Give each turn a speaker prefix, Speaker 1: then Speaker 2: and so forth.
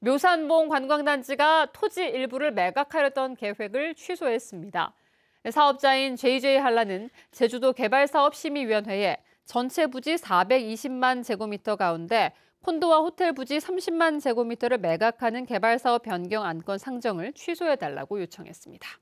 Speaker 1: 묘산봉 관광단지가 토지 일부를 매각하려던 계획을 취소했습니다. 사업자인 JJ한라는 제주도 개발사업심의위원회에 전체 부지 420만 제곱미터 가운데 콘도와 호텔 부지 30만 제곱미터를 매각하는 개발사업 변경 안건 상정을 취소해달라고 요청했습니다.